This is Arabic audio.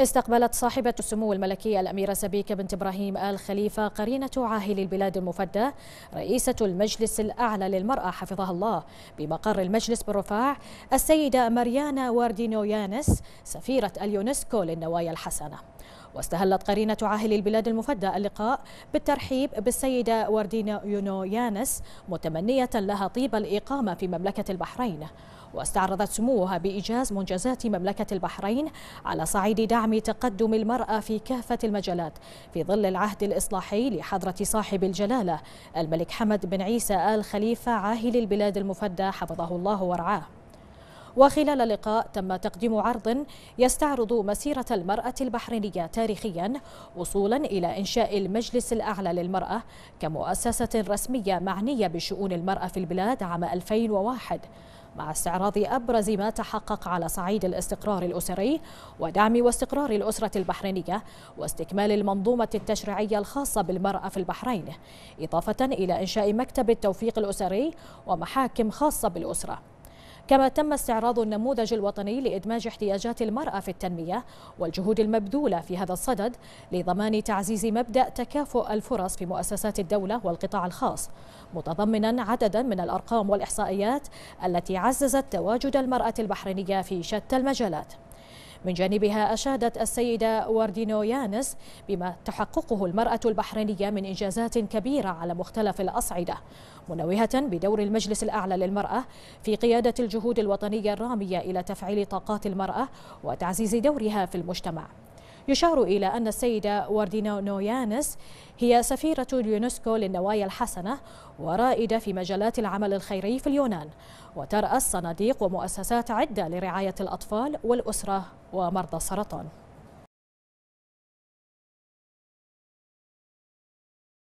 استقبلت صاحبة السمو الملكي الأميرة سبيكة بنت إبراهيم آل خليفة قرينة عاهل البلاد المفدى رئيسة المجلس الأعلى للمرأة حفظها الله بمقر المجلس بالرفاع السيدة ماريانا واردينو يانس سفيرة اليونسكو للنوايا الحسنة واستهلت قرينة عاهل البلاد المفدى اللقاء بالترحيب بالسيدة وردينا يونو يانس متمنية لها طيب الإقامة في مملكة البحرين واستعرضت سموها بإيجاز منجزات مملكة البحرين على صعيد دعم تقدم المرأة في كافة المجالات في ظل العهد الإصلاحي لحضرة صاحب الجلالة الملك حمد بن عيسى آل خليفة عاهل البلاد المفدى حفظه الله ورعاه وخلال اللقاء تم تقديم عرض يستعرض مسيرة المرأة البحرينية تاريخيا وصولا إلى إنشاء المجلس الأعلى للمرأة كمؤسسة رسمية معنية بشؤون المرأة في البلاد عام 2001 مع استعراض أبرز ما تحقق على صعيد الاستقرار الأسري ودعم واستقرار الأسرة البحرينية واستكمال المنظومة التشريعية الخاصة بالمرأة في البحرين إضافة إلى إنشاء مكتب التوفيق الأسري ومحاكم خاصة بالأسرة كما تم استعراض النموذج الوطني لإدماج احتياجات المرأة في التنمية والجهود المبذولة في هذا الصدد لضمان تعزيز مبدأ تكافؤ الفرص في مؤسسات الدولة والقطاع الخاص متضمنا عددا من الأرقام والإحصائيات التي عززت تواجد المرأة البحرينية في شتى المجالات من جانبها أشادت السيدة واردينو يانس بما تحققه المرأة البحرينية من إنجازات كبيرة على مختلف الأصعدة منوهة بدور المجلس الأعلى للمرأة في قيادة الجهود الوطنية الرامية إلى تفعيل طاقات المرأة وتعزيز دورها في المجتمع يشار إلى أن السيدة واردينا نويانس هي سفيرة اليونسكو للنوايا الحسنة ورائدة في مجالات العمل الخيري في اليونان وترأس صناديق ومؤسسات عدة لرعاية الأطفال والأسرة ومرضى السرطان